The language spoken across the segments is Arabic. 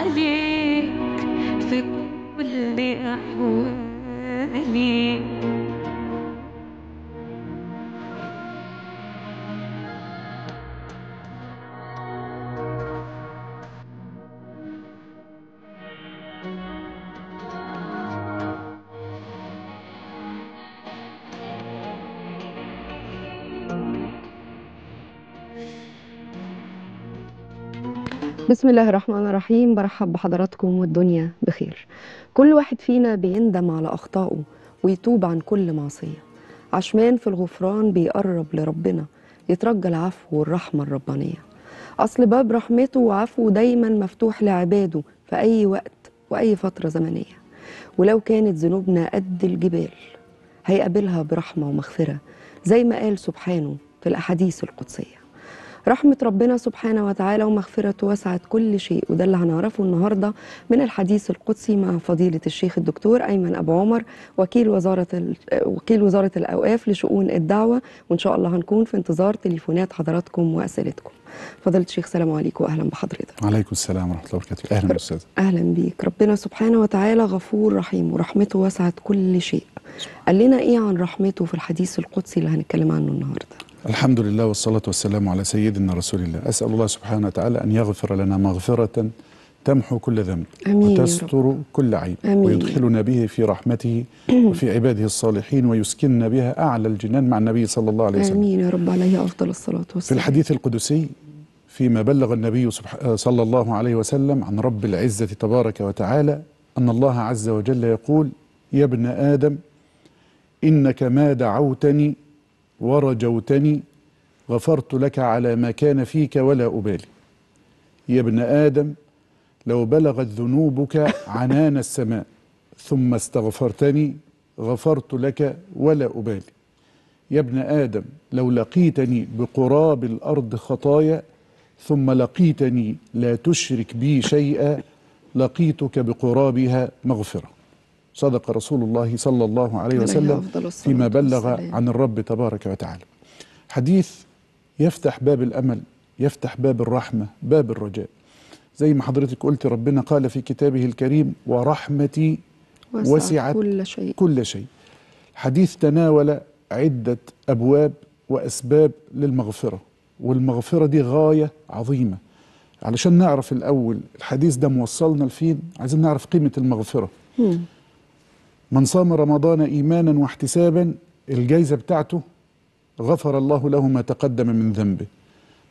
عليك في كل أحوالي بسم الله الرحمن الرحيم برحب بحضراتكم والدنيا بخير كل واحد فينا بيندم على أخطائه ويتوب عن كل معصية عشمان في الغفران بيقرب لربنا يترجى العفو والرحمة الربانية أصل باب رحمته وعفوه دايما مفتوح لعباده في أي وقت وأي فترة زمنية ولو كانت ذنوبنا قد الجبال هيقابلها برحمة ومغفرة زي ما قال سبحانه في الأحاديث القدسية رحمة ربنا سبحانه وتعالى ومغفرته وسعت كل شيء وده اللي هنعرفه النهاردة من الحديث القدسي مع فضيلة الشيخ الدكتور أيمن أبو عمر وكيل وزارة وكيل وزارة الأوقاف لشؤون الدعوة وإن شاء الله هنكون في انتظار تليفونات حضراتكم وأسئلتكم فضيلة الشيخ سلام عليكم واهلا بحضرتك. وعليكم السلام ورحمه الله وبركاته، اهلا استاذ. اهلا بيك، ربنا سبحانه وتعالى غفور رحيم ورحمته وسعت كل شيء. قال لنا ايه عن رحمته في الحديث القدسي اللي هنتكلم عنه النهارده؟ الحمد لله والصلاة والسلام على سيدنا رسول الله أسأل الله سبحانه وتعالى أن يغفر لنا مغفرة تمحو كل ذنب أمين وتستر كل عيب أمين ويدخلنا به في رحمته وفي عباده الصالحين ويسكننا بها أعلى الجنان مع النبي صلى الله عليه وسلم أمين يا رب عليه أفضل الصلاة والسلام في الحديث القدسي فيما بلغ النبي آه، صلى الله عليه وسلم عن رب العزة تبارك وتعالى أن الله عز وجل يقول يا ابن آدم إنك ما دعوتني ورجوتني غفرت لك على ما كان فيك ولا أبالي يا ابن آدم لو بلغت ذنوبك عنان السماء ثم استغفرتني غفرت لك ولا أبالي يا ابن آدم لو لقيتني بقراب الأرض خطايا ثم لقيتني لا تشرك بي شيئا لقيتك بقرابها مغفره صدق رسول الله صلى الله عليه وسلم فيما بلغ عن الرب تبارك وتعالى حديث يفتح باب الأمل يفتح باب الرحمة باب الرجاء زي ما حضرتك قلت ربنا قال في كتابه الكريم ورحمتي وسعت كل شيء, كل شيء. حديث تناول عدة أبواب وأسباب للمغفرة والمغفرة دي غاية عظيمة علشان نعرف الأول الحديث ده موصلنا لفين عايزين نعرف قيمة المغفرة من صام رمضان إيمانا واحتسابا الجايزة بتاعته غفر الله له ما تقدم من ذنبه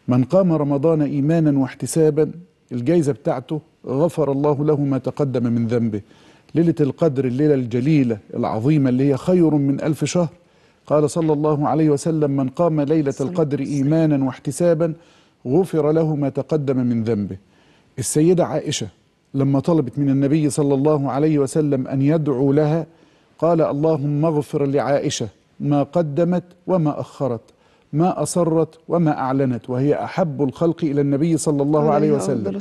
من قام رمضان إيمانا واحتسابا الجايزة بتاعته غفر الله له ما تقدم من ذنبه ليلة القدر الليلة الجليلة العظيمة اللي هي خير من ألف شهر قال صلى الله عليه وسلم من قام ليلة القدر إيمانا واحتسابا غفر له ما تقدم من ذنبه السيدة عائشة لما طلبت من النبي صلى الله عليه وسلم أن يدعو لها قال اللهم اغفر لعائشة ما قدمت وما أخرت ما أصرت وما أعلنت وهي أحب الخلق إلى النبي صلى الله عليه وسلم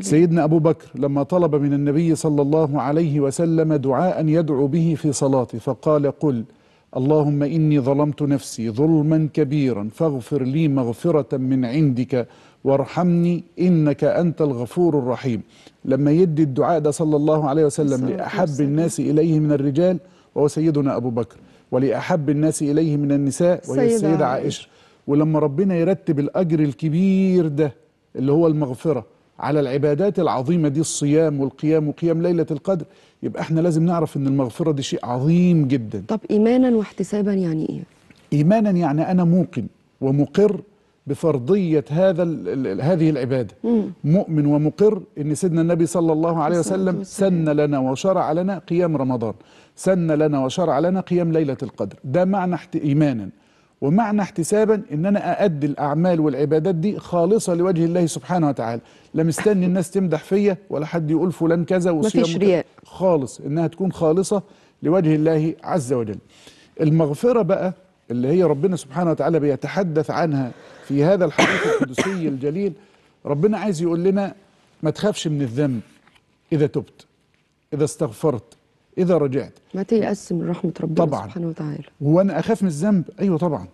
سيدنا أبو بكر لما طلب من النبي صلى الله عليه وسلم دعاء يدعو به في صلاته فقال قل اللهم إني ظلمت نفسي ظلما كبيرا فاغفر لي مغفرة من عندك وارحمني انك انت الغفور الرحيم لما يدي الدعاء ده صلى الله عليه وسلم لاحب الناس اليه من الرجال وهو سيدنا ابو بكر ولاحب الناس اليه من النساء وهي السيده عائشه ولما ربنا يرتب الاجر الكبير ده اللي هو المغفره على العبادات العظيمه دي الصيام والقيام وقيام ليله القدر يبقى احنا لازم نعرف ان المغفره دي شيء عظيم جدا طب ايمانا واحتسابا يعني ايه ايمانا يعني انا موقن ومقر بفرضية هذا هذه العبادة مم. مؤمن ومقر أن سيدنا النبي صلى الله عليه وسلم سن لنا وشرع لنا قيام رمضان سن لنا وشرع لنا قيام ليلة القدر ده معنى إيمانا ومعنى احتسابا ان انا اادي الاعمال والعبادات دي خالصه لوجه الله سبحانه وتعالى لا مستني الناس تمدح فيا ولا حد يقول فلان كذا وصيام رياء خالص انها تكون خالصه لوجه الله عز وجل المغفره بقى اللي هي ربنا سبحانه وتعالى بيتحدث عنها في هذا الحديث القدسي الجليل ربنا عايز يقول لنا ما تخافش من الذنب إذا تبت إذا استغفرت إذا رجعت ما تيأس من رحمة ربنا طبعا سبحانه وتعالى هو أنا أخاف من الذنب؟ أيوه طبعا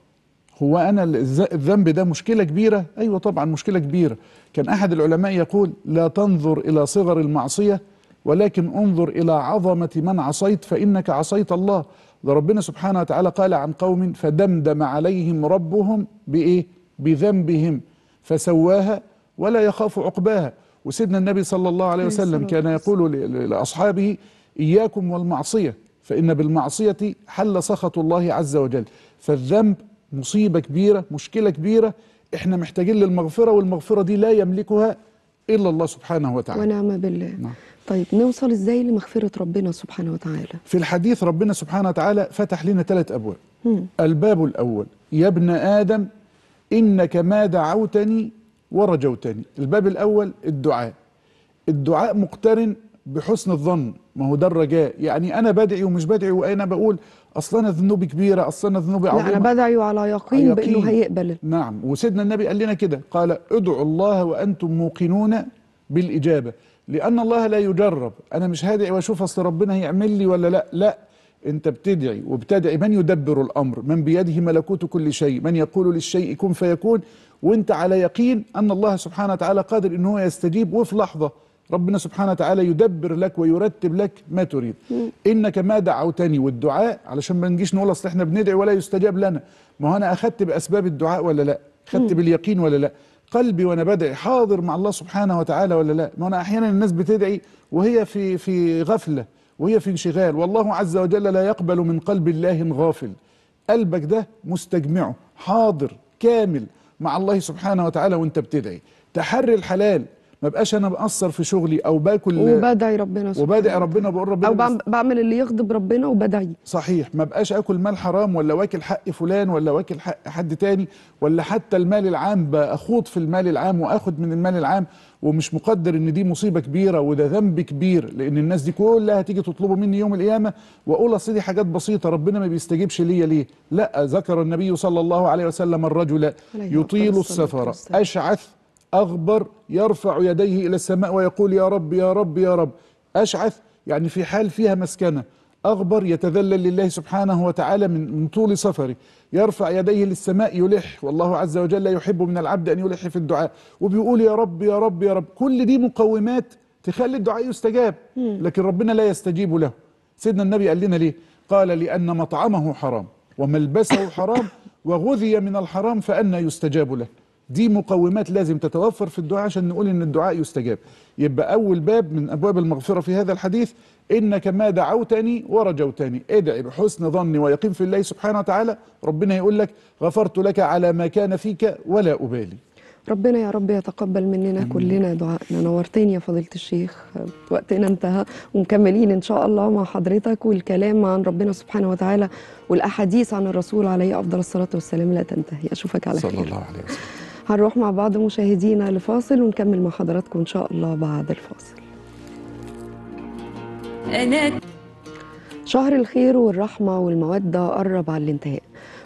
هو أنا الذنب ده مشكلة كبيرة؟ أيوه طبعا مشكلة كبيرة كان أحد العلماء يقول لا تنظر إلى صغر المعصية ولكن انظر إلى عظمة من عصيت فإنك عصيت الله ده ربنا سبحانه وتعالى قال عن قوم فدمدم عليهم ربهم بإيه بذنبهم فسواها ولا يخاف عقباها وسيدنا النبي صلى الله عليه وسلم كان يقول لأصحابه إياكم والمعصية فإن بالمعصية حل سخط الله عز وجل فالذنب مصيبة كبيرة مشكلة كبيرة احنا محتاجين للمغفرة والمغفرة دي لا يملكها إلا الله سبحانه وتعالى ونعم بالله نعم. طيب نوصل ازاي لمغفره ربنا سبحانه وتعالى في الحديث ربنا سبحانه وتعالى فتح لنا ثلاث ابواب مم. الباب الاول يا ابن ادم انك ما دعوتني ورجوتني الباب الاول الدعاء الدعاء مقترن بحسن الظن ما هو ده الرجاء يعني انا بدعي ومش بدعي وانا بقول اصل انا ذنوبي كبيره اصل انا ذنوبي عظيمه لا انا بدعي وعلى يقين, يقين بانه هيقبل نعم وسيدنا النبي قال لنا كده قال ادعوا الله وانتم موقنون بالاجابه لأن الله لا يجرب أنا مش هادعي وأشوف أصل ربنا هيعمل لي ولا لا لا أنت بتدعي وبتدعي من يدبر الأمر من بيده ملكوت كل شيء من يقول للشيء كن فيكون وأنت على يقين أن الله سبحانه وتعالى قادر أن هو يستجيب وفي لحظة ربنا سبحانه وتعالى يدبر لك ويرتب لك ما تريد انك ما دعوتني والدعاء علشان ما نجيش نقول اصل احنا بندعي ولا يستجاب لنا ما هو انا اخدت باسباب الدعاء ولا لا خدت باليقين ولا لا قلبي وانا بدعي حاضر مع الله سبحانه وتعالى ولا لا ما انا احيانا الناس بتدعي وهي في في غفله وهي في انشغال والله عز وجل لا يقبل من قلب الله غافل قلبك ده مستجمعه حاضر كامل مع الله سبحانه وتعالى وانت بتدعي تحري الحلال ما بقاش انا بقصر في شغلي او باكل وبدعي ربنا سبحانه وبدعي ربنا بقول ربنا او بعمل اللي يغضب ربنا وبدعي صحيح ما بقاش اكل مال حرام ولا واكل حق فلان ولا واكل حق حد تاني ولا حتى المال العام باخوض في المال العام واخد من المال العام ومش مقدر ان دي مصيبه كبيره وده ذنب كبير لان الناس دي كلها هتيجي تطلبه مني يوم القيامه واقول اصل دي حاجات بسيطه ربنا ما بيستجيبش ليا ليه لا ذكر النبي صلى الله عليه وسلم الرجل يطيل السفر اشعث أغبر يرفع يديه إلى السماء ويقول يا رب يا رب يا رب أشعث يعني في حال فيها مسكنة أغبر يتذلل لله سبحانه وتعالى من طول سفره يرفع يديه للسماء يلح والله عز وجل يحب من العبد أن يلح في الدعاء وبيقول يا رب يا رب يا رب كل دي مقومات تخلي الدعاء يستجاب لكن ربنا لا يستجيب له سيدنا النبي قال لنا ليه قال لأن مطعمه حرام وملبسه حرام وغذي من الحرام فأنا يستجاب له دي مقومات لازم تتوفر في الدعاء عشان نقول ان الدعاء يستجاب يبقى اول باب من ابواب المغفره في هذا الحديث انك ما دعوتني ورجوتني ادعي بحسن ظني ويقين في الله سبحانه وتعالى ربنا يقول لك غفرت لك على ما كان فيك ولا ابالي ربنا يا رب يتقبل مننا كلنا دعائنا نورتني يا فضيله الشيخ وقتنا انتهى ومكملين ان شاء الله مع حضرتك والكلام عن ربنا سبحانه وتعالى والاحاديث عن الرسول عليه افضل الصلاه والسلام لا تنتهي اشوفك على خير صلى الله عليه وسلم هنروح مع بعض مشاهدينا لفاصل ونكمل مع حضراتكم إن شاء الله بعد الفاصل أنا شهر الخير والرحمة والمودة قرب على الانتهاء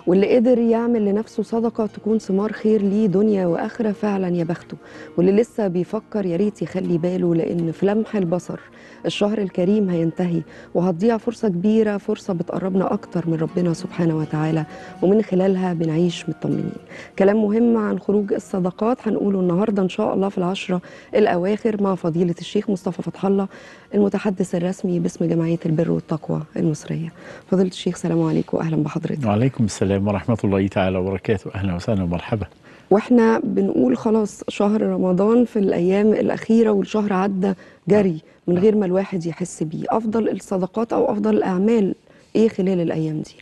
واللي قدر يعمل لنفسه صدقة تكون ثمار خير ليه دنيا وآخرة فعلا يا بخته واللي لسه بيفكر يا ريت يخلي باله لأن في لمح البصر الشهر الكريم هينتهي وهتضيع فرصة كبيرة فرصة بتقربنا أكتر من ربنا سبحانه وتعالى ومن خلالها بنعيش مطمنين كلام مهم عن خروج الصدقات هنقوله النهاردة إن شاء الله في العشرة الأواخر مع فضيلة الشيخ مصطفى فتح الله المتحدث الرسمي باسم جمعية البر والتقوى المصرية فضيلة الشيخ سلام عليكم وأهلا بحضرتك وعليكم السلام ورحمة الله تعالى وبركاته أهلا وسهلا ومرحبا واحنا بنقول خلاص شهر رمضان في الأيام الأخيرة والشهر عدى جري من غير ما الواحد يحس بيه أفضل الصدقات أو أفضل الأعمال إيه خلال الأيام دي؟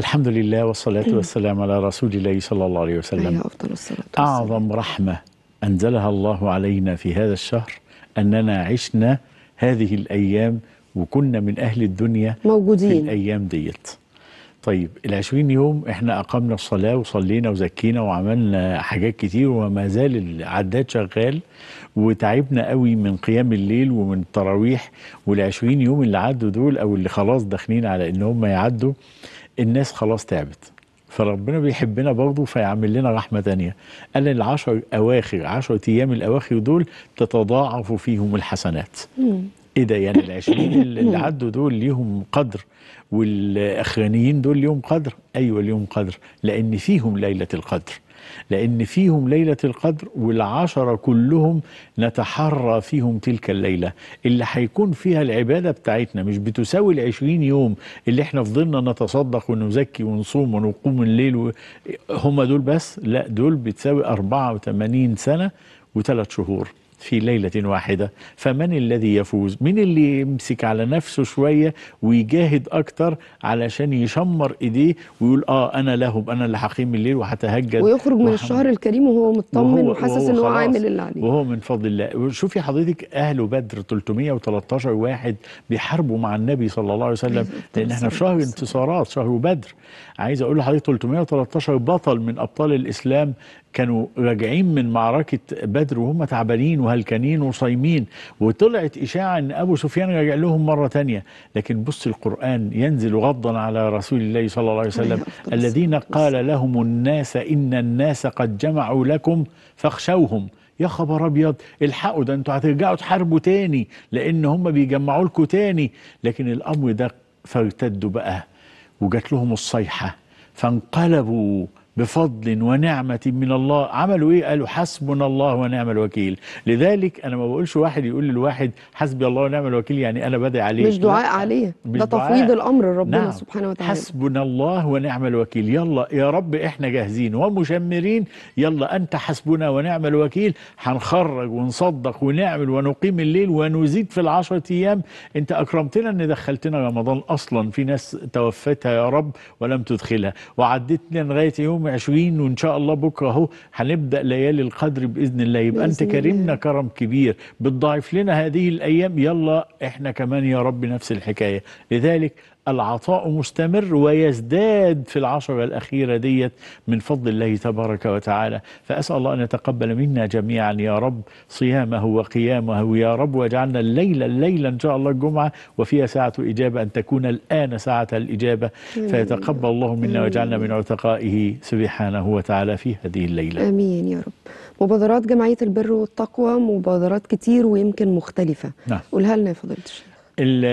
الحمد لله والصلاة والسلام على رسول الله صلى الله عليه وسلم أيوة، أفضل الصلاة والسلام. أعظم رحمة أنزلها الله علينا في هذا الشهر أننا عشنا هذه الأيام وكنا من أهل الدنيا موجودين في الأيام ديت طيب العشرين يوم احنا أقمنا الصلاة وصلينا وزكينا وعملنا حاجات كتير وما زال العداد شغال وتعبنا قوي من قيام الليل ومن التراويح والعشرين يوم اللي عدوا دول أو اللي خلاص داخلين على إن هم يعدوا الناس خلاص تعبت فربنا بيحبنا برضه فيعمل لنا رحمه ثانيه قال العشر اواخر 10 ايام الاواخر دول تتضاعف فيهم الحسنات ايه ده يعني العشرين اللي عدوا دول ليهم قدر والاخرانيين دول ليهم قدر ايوه ليهم قدر لان فيهم ليله القدر لأن فيهم ليلة القدر والعشرة كلهم نتحرى فيهم تلك الليلة اللي هيكون فيها العبادة بتاعتنا مش بتساوي العشرين يوم اللي احنا فضلنا نتصدق ونزكي ونصوم ونقوم الليل و... هم دول بس لا دول بتساوي 84 سنة وثلاث شهور في ليلة واحدة فمن الذي يفوز من اللي يمسك على نفسه شوية ويجاهد أكتر علشان يشمر إيديه ويقول آه أنا لهم أنا اللي حقيم الليل وهتهجد ويخرج من الشهر الكريم وهو مطمن وحاسس أنه عامل اللي عليه وهو من فضل الله شوفي حضرتك أهل بدر 313 واحد بيحاربوا مع النبي صلى الله عليه وسلم أيوة، لأن احنا في شهر انتصارات شهر بدر عايز أقول لحضرتك 313 بطل من أبطال الإسلام كانوا راجعين من معركة بدر وهم تعبانين وهلكانين وصايمين وطلعت إشاعة أن أبو سفيان راجع لهم مرة تانية لكن بص القرآن ينزل غضا على رسول الله صلى الله عليه وسلم الذين قال لهم الناس إن الناس قد جمعوا لكم فاخشوهم يا خبر ابيض الحقوا ده انتوا هترجعوا تحاربوا تاني لان هم بيجمعوا لكم تاني لكن الامر ده فارتدوا بقى وجات لهم الصيحه فانقلبوا بفضل ونعمة من الله عملوا ايه قالوا حسبنا الله ونعم الوكيل لذلك انا ما بقولش واحد يقول للواحد حسبي الله ونعم الوكيل يعني انا بدعي عليه مش دعاء عليه ده تفويض الامر ربنا نعم. سبحانه وتعالى حسبنا الله ونعم الوكيل يلا يا رب احنا جاهزين ومشمرين يلا انت حسبنا ونعم الوكيل هنخرج ونصدق ونعمل ونقيم الليل ونزيد في العشرة ايام انت اكرمتنا ان دخلتنا رمضان اصلا في ناس توفتها يا رب ولم تدخلها وعدتنا لغاية يوم يوم 20 وان شاء الله بكره اهو هنبدا ليالي القدر باذن الله يبقى انت كرمنا كرم كبير بتضاعف لنا هذه الايام يلا احنا كمان يا رب نفس الحكايه لذلك العطاء مستمر ويزداد في العشرة الأخيرة ديت من فضل الله تبارك وتعالى فأسأل الله أن يتقبل منا جميعا يا رب صيامه وقيامه يا رب واجعلنا الليلة الليلة إن شاء الله الجمعة وفيها ساعة إجابة أن تكون الآن ساعة الإجابة فيتقبل الله منا واجعلنا من عتقائه سبحانه وتعالى في هذه الليلة آمين يا رب مبادرات جمعية البر والتقوى مبادرات كتير ويمكن مختلفة نعم. قولها لنا يا فضيلة الشيخ الـ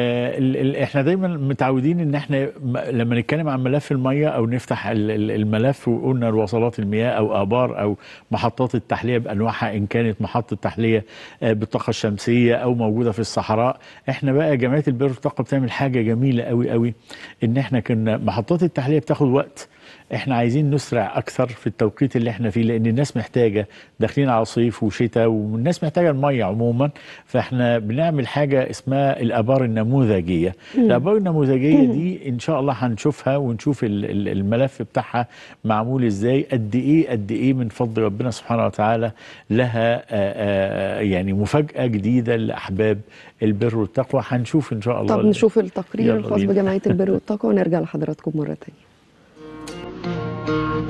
الـ الـ احنا دايما متعودين ان احنا لما نتكلم عن ملف الميه او نفتح الملف وقلنا الوصلات المياه او ابار او محطات التحليه بانواعها ان كانت محطه تحليه آه، بالطاقه الشمسيه او موجوده في الصحراء احنا بقى جمعيه البر والطاقه بتعمل حاجه جميله قوي قوي ان احنا كنا محطات التحليه بتاخد وقت احنا عايزين نسرع اكثر في التوقيت اللي احنا فيه لان الناس محتاجه داخلين على صيف وشتاء والناس محتاجه الميه عموما فاحنا بنعمل حاجه اسمها الابار النموذجيه مم. الابار النموذجيه مم. دي ان شاء الله هنشوفها ونشوف الملف بتاعها معمول ازاي قد ايه قد ايه من فضل ربنا سبحانه وتعالى لها آه، آه، يعني مفاجاه جديده لاحباب البر والتقوى هنشوف ان شاء الله طب نشوف التقرير الخاص بجمعيه البر والتقوى ونرجع لحضراتكم مره ثانيه بسم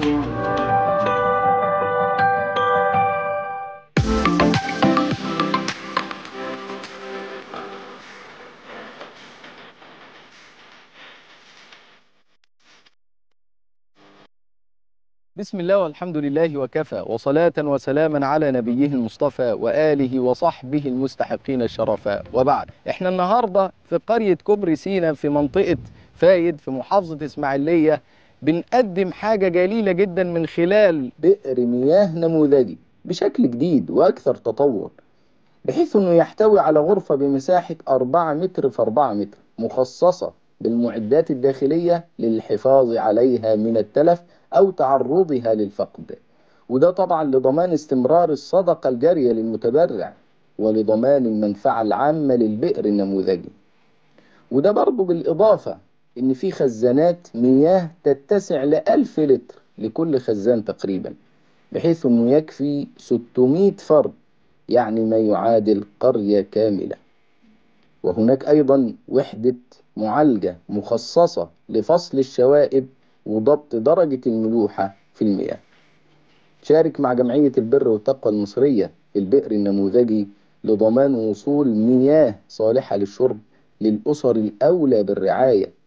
الله والحمد لله وكفى وصلاة وسلاما على نبيه المصطفى وآله وصحبه المستحقين الشرفاء وبعد احنا النهاردة في قرية كبر سينا في منطقة فايد في محافظة إسماعيلية بنقدم حاجة جليلة جدا من خلال بئر مياه نموذجي بشكل جديد وأكثر تطور بحيث أنه يحتوي على غرفة بمساحة 4 متر في 4 متر مخصصة بالمعدات الداخلية للحفاظ عليها من التلف أو تعرضها للفقد وده طبعا لضمان استمرار الصدقة الجارية للمتبرع ولضمان المنفعة العامة للبئر النموذجي وده برضه بالإضافة إن في خزانات مياه تتسع لألف لتر لكل خزان تقريبا بحيث أنه يكفي 600 فرد يعني ما يعادل قرية كاملة وهناك أيضا وحدة معالجة مخصصة لفصل الشوائب وضبط درجة الملوحة في المياه شارك مع جمعية البر والتقوى المصرية البئر النموذجي لضمان وصول مياه صالحة للشرب للأسر الأولى بالرعاية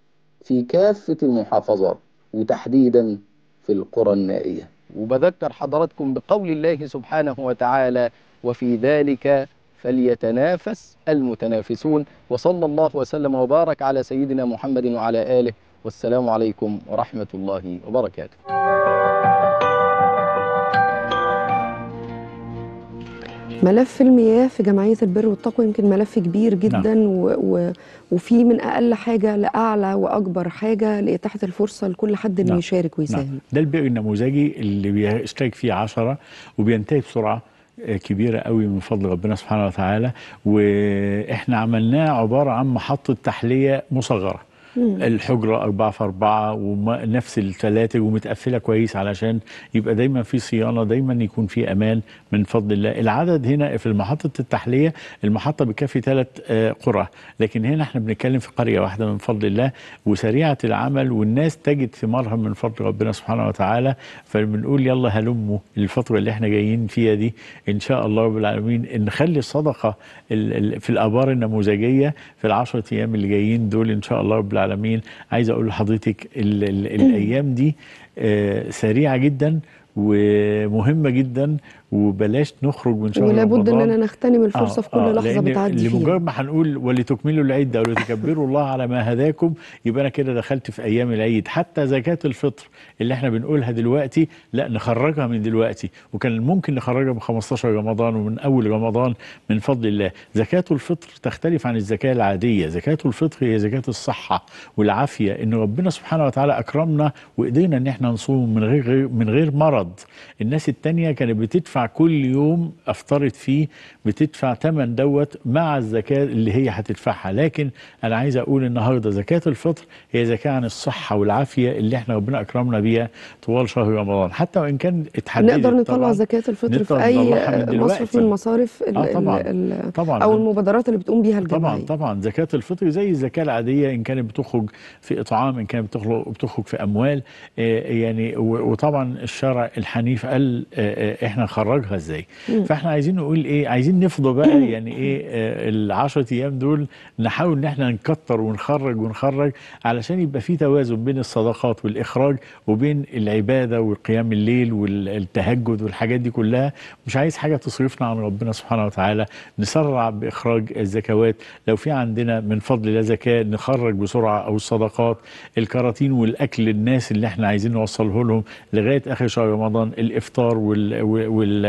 في كافة المحافظات وتحديدا في القرى النائية وبذكر حضراتكم بقول الله سبحانه وتعالى وفي ذلك فليتنافس المتنافسون وصلى الله وسلم وبارك على سيدنا محمد وعلى آله والسلام عليكم ورحمة الله وبركاته ملف المياه في جمعيه البر والتقوى يمكن ملف كبير نعم. جدا نعم. و و وفي من اقل حاجه لاعلى واكبر حاجه لاتاحه الفرصه لكل حد انه نعم. يشارك نعم. ويساهم نعم. ده البيئة النموذجي اللي بيشترك فيه عشرة وبينتهي بسرعه آه، كبيره قوي من فضل ربنا سبحانه وتعالى واحنا عملناه عباره عن محطه تحليه مصغره الحجره أربعة في أربعة ونفس الثلاثه ومتقفله كويس علشان يبقى دايما في صيانه دايما يكون في امان من فضل الله العدد هنا في محطه التحليه المحطه بتكفي ثلاث آه، قرى لكن هنا احنا بنتكلم في قريه واحده من فضل الله وسريعه العمل والناس تجد ثمارها من فضل ربنا سبحانه وتعالى فبنقول يلا هلموا الفتره اللي احنا جايين فيها دي ان شاء الله رب العالمين نخلي الصدقه في الابار النموذجيه في العشرة ايام اللي جايين دول ان شاء الله رب العالمين العالمين عايز اقول لحضرتك الـ الـ الايام دي آه، سريعه جدا ومهمه جدا وبلاش نخرج من شهر ولا ولابد اننا نغتنم الفرصه آه في كل آه لحظه بتعدي فيها لمجرد ما هنقول ولتكملوا العده ولتكبروا الله على ما هداكم يبقى انا كده دخلت في ايام العيد حتى زكاه الفطر اللي احنا بنقولها دلوقتي لا نخرجها من دلوقتي وكان ممكن نخرجها من 15 رمضان ومن اول رمضان من فضل الله زكاه الفطر تختلف عن الزكاه العاديه زكاه الفطر هي زكاه الصحه والعافيه ان ربنا سبحانه وتعالى اكرمنا وايدينا ان احنا نصوم من غير من غير مرض الناس الثانيه كانت بتدفع كل يوم افترض فيه بتدفع ثمن دوت مع الزكاه اللي هي هتدفعها لكن انا عايز اقول النهارده زكاه الفطر هي زكاه عن الصحه والعافيه اللي احنا ربنا اكرمنا بيها طوال شهر رمضان حتى وان كان اتحدد نقدر نطلع زكاه الفطر في اي مصرف من المصارف آه طبعا طبعا او المبادرات اللي بتقوم بيها الجمعيه طبعا طبعا زكاه الفطر زي الزكاه العاديه ان كانت بتخرج في اطعام ان كانت بتخرج في اموال آه، يعني وطبعا الشرع الحنيف قال آه، آه، احنا خرجنا نخرجها ازاي فاحنا عايزين نقول ايه عايزين نفضى بقى يعني ايه آه، ال10 ايام دول نحاول ان احنا نكتر ونخرج ونخرج علشان يبقى في توازن بين الصدقات والاخراج وبين العباده والقيام الليل والتهجد والحاجات دي كلها مش عايز حاجه تصرفنا عن ربنا سبحانه وتعالى نسرع باخراج الزكوات لو في عندنا من فضل الله زكاه نخرج بسرعه او الصدقات الكراتين والاكل للناس اللي احنا عايزين نوصله لهم لغايه اخر شهر رمضان الافطار وال, وال...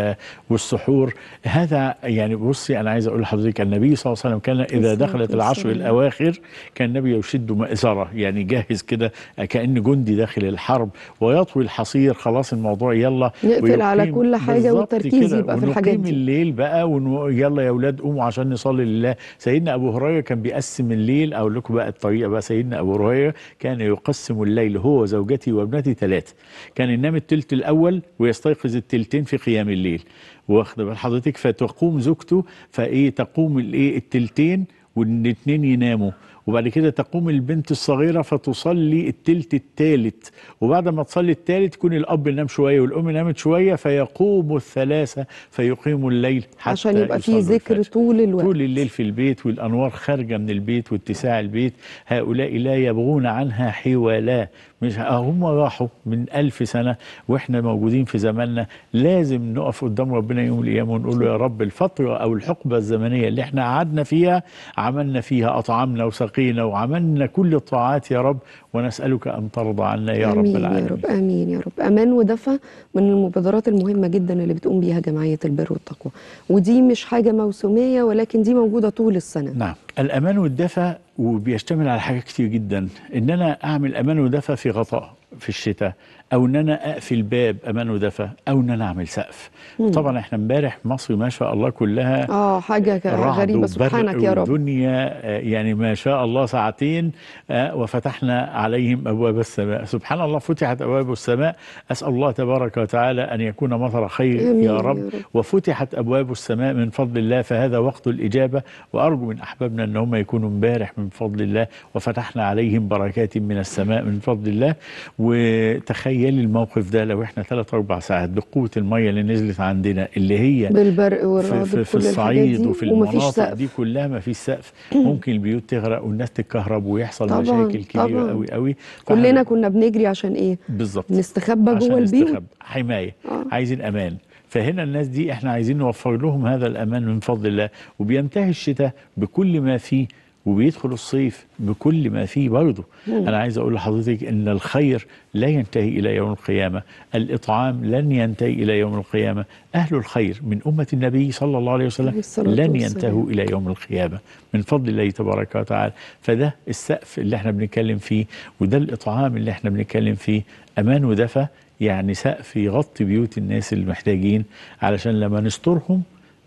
والسحور هذا يعني بصي انا عايز اقول لحضرتك النبي صلى الله عليه وسلم كان اذا دخلت العشر الاواخر كان النبي يشد مازره يعني جاهز كده كان جندي داخل الحرب ويطوي الحصير خلاص الموضوع يلا نقفل على كل حاجه والتركيز يبقى في الحاجات دي الليل بقى يلا يا اولاد قوموا عشان نصلي لله سيدنا ابو هريره كان بيقسم الليل اقول لكم بقى الطريقه بقى سيدنا ابو هريره كان يقسم الليل هو وزوجته وابنتي ثلاثه كان ينام الثلث الاول ويستيقظ الثلثين في قيام الليل بالليل واخده بال حضرتك فتقوم زوجته فايه تقوم الايه التلتين والاثنين يناموا وبعد كده تقوم البنت الصغيره فتصلي التلت الثالث وبعد ما تصلي الثالث يكون الاب نام شويه والام نامت شويه فيقوم الثلاثه فيقيموا الليل حتى عشان يبقى في ذكر طول الوقت طول الليل في البيت والانوار خارجه من البيت واتساع البيت هؤلاء لا يبغون عنها حوالا مش هم راحوا من ألف سنة وإحنا موجودين في زماننا لازم نقف قدام ربنا يوم القيامة ونقول له يا رب الفترة أو الحقبة الزمنية اللي إحنا قعدنا فيها عملنا فيها أطعمنا وسقينا وعملنا كل الطاعات يا رب ونسألك أن ترضى عنا يا رب العالمين يا رب آمين يا رب أمان ودفع من المبادرات المهمة جدا اللي بتقوم بيها جمعية البر والتقوى ودي مش حاجة موسمية ولكن دي موجودة طول السنة نعم الأمان والدفى وبيشتمل على حاجات كتير جدا إن أنا أعمل أمان ودفى في غطاء في الشتاء او ان انا اقفل باب امانه دفى او ان انا اعمل سقف مم. طبعا احنا امبارح مصر ما شاء الله كلها اه حاجه غريبه سبحانك يا رب الدنيا آه، يعني ما شاء الله ساعتين آه، وفتحنا عليهم ابواب السماء سبحان الله فتحت ابواب السماء اسال الله تبارك وتعالى ان يكون مطر خير يا رب, يا رب وفتحت ابواب السماء من فضل الله فهذا وقت الاجابه وارجو من احبابنا ان هم يكونوا امبارح من فضل الله وفتحنا عليهم بركات من السماء من فضل الله وتخيلي الموقف ده لو احنا ثلاث اربع ساعات بقوه الميه اللي نزلت عندنا اللي هي بالبرق والرعد في, في الصعيد وفي المناطق دي كلها ما فيش سقف ممكن البيوت تغرق والناس تتكهرب ويحصل طبعًا مشاكل كبيره طبعًا. قوي قوي كلنا كنا بنجري عشان ايه بالظبط نستخبى جوه البيوت نستخبى حمايه آه. عايزين امان فهنا الناس دي احنا عايزين نوفر لهم هذا الامان من فضل الله وبينتهي الشتاء بكل ما فيه وبيدخل الصيف بكل ما فيه برضه أنا عايز أقول لحضرتك أن الخير لا ينتهي إلى يوم القيامة الإطعام لن ينتهي إلى يوم القيامة أهل الخير من أمة النبي صلى الله عليه وسلم لن ينتهوا إلى يوم القيامة من فضل الله تبارك وتعالى فده السقف اللي احنا بنتكلم فيه وده الإطعام اللي احنا بنتكلم فيه أمان ودفى يعني سقف يغطي بيوت الناس المحتاجين علشان لما نسترهم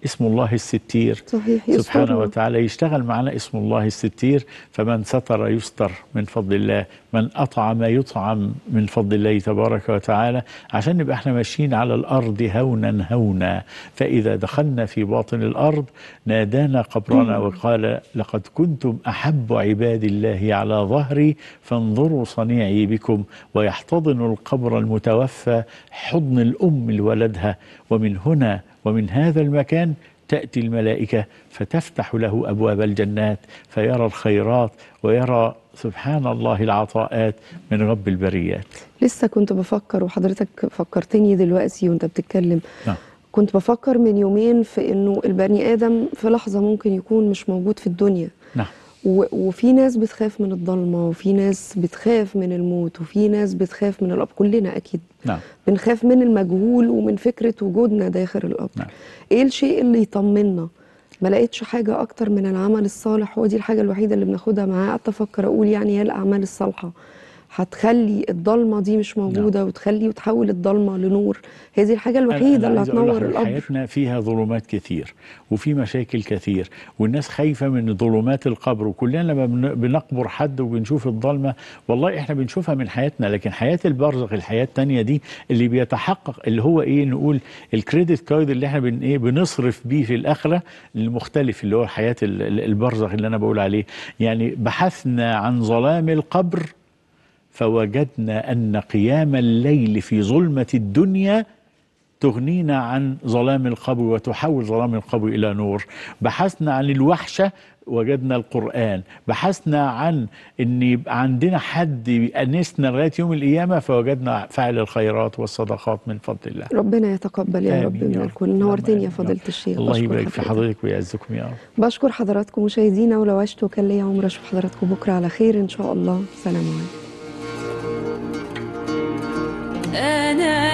اسم الله الستير صحيح سبحانه وتعالى يشتغل معنا اسم الله الستير فمن ستر يستر من فضل الله من أطعم يطعم من فضل الله تبارك وتعالى عشان نبقى احنا ماشيين على الأرض هونا هونا فإذا دخلنا في باطن الأرض نادانا قبرنا وقال لقد كنتم أحب عباد الله على ظهري فانظروا صنيعي بكم ويحتضن القبر المتوفى حضن الأم لولدها ومن هنا ومن هذا المكان تأتي الملائكة فتفتح له أبواب الجنات فيرى الخيرات ويرى سبحان الله العطاءات من رب البريات لسه كنت بفكر وحضرتك فكرتني دلوقتي وانت بتتكلم نعم. كنت بفكر من يومين في انه البني ادم في لحظه ممكن يكون مش موجود في الدنيا نعم وفي ناس بتخاف من الضلمه وفي ناس بتخاف من الموت وفي ناس بتخاف من القبر كلنا اكيد نعم. بنخاف من المجهول ومن فكره وجودنا داخل القبر نعم. ايه الشيء اللي يطمنا ما لقيتش حاجه اكتر من العمل الصالح هو دي الحاجه الوحيده اللي بناخدها معاه قعدت افكر اقول يعني هي الاعمال الصالحه هتخلي الضلمه دي مش نعم. موجوده نعم. وتخلي وتحول الضلمه لنور هذه الحاجه الوحيده اللي هتنور الأرض حياتنا فيها ظلمات كثير وفي مشاكل كثير والناس خايفه من ظلمات القبر وكلنا لما بنقبر حد وبنشوف الضلمه والله احنا بنشوفها من حياتنا لكن حياه البرزخ الحياه الثانيه دي اللي بيتحقق اللي هو ايه نقول الكريدت كارد اللي احنا بن ايه بنصرف بيه في الاخره المختلف اللي هو حياه البرزخ اللي انا بقول عليه يعني بحثنا عن ظلام القبر فوجدنا أن قيام الليل في ظلمة الدنيا تغنينا عن ظلام القبر وتحول ظلام القبر إلى نور بحثنا عن الوحشة وجدنا القرآن بحثنا عن أن يبقى عندنا حد يأنسنا لغاية يوم القيامة فوجدنا فعل الخيرات والصدقات من فضل الله ربنا يتقبل يا رب من الكل نورتني يا فضيلة الشيخ الله يبارك في حضرتك ويعزكم يا رب بشكر حضراتكم مشاهدينا ولو عشتوا كان لي عمر أشوف حضراتكم بكرة على خير إن شاء الله سلام عليكم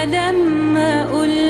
لما قلت